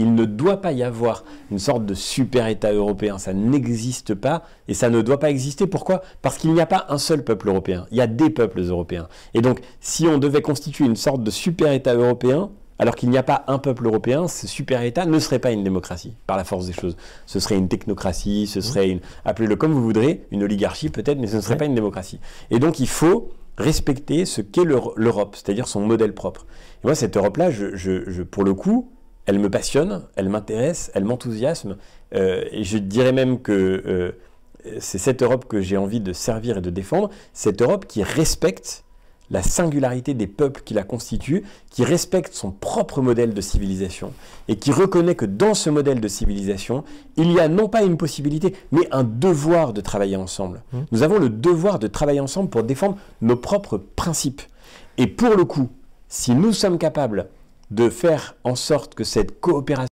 Il ne doit pas y avoir une sorte de super État européen. Ça n'existe pas et ça ne doit pas exister. Pourquoi Parce qu'il n'y a pas un seul peuple européen. Il y a des peuples européens. Et donc, si on devait constituer une sorte de super État européen, alors qu'il n'y a pas un peuple européen, ce super État ne serait pas une démocratie, par la force des choses. Ce serait une technocratie, ce serait une, appelez-le comme vous voudrez, une oligarchie peut-être, mais ce ne serait pas une démocratie. Et donc il faut respecter ce qu'est l'Europe, c'est-à-dire son modèle propre. moi, cette Europe-là, pour le coup, elle me passionne, elle m'intéresse, elle m'enthousiasme. Euh, et je dirais même que euh, c'est cette Europe que j'ai envie de servir et de défendre, cette Europe qui respecte la singularité des peuples qui la constituent, qui respecte son propre modèle de civilisation et qui reconnaît que dans ce modèle de civilisation, il y a non pas une possibilité, mais un devoir de travailler ensemble. Mmh. Nous avons le devoir de travailler ensemble pour défendre nos propres principes. Et pour le coup, si nous sommes capables de faire en sorte que cette coopération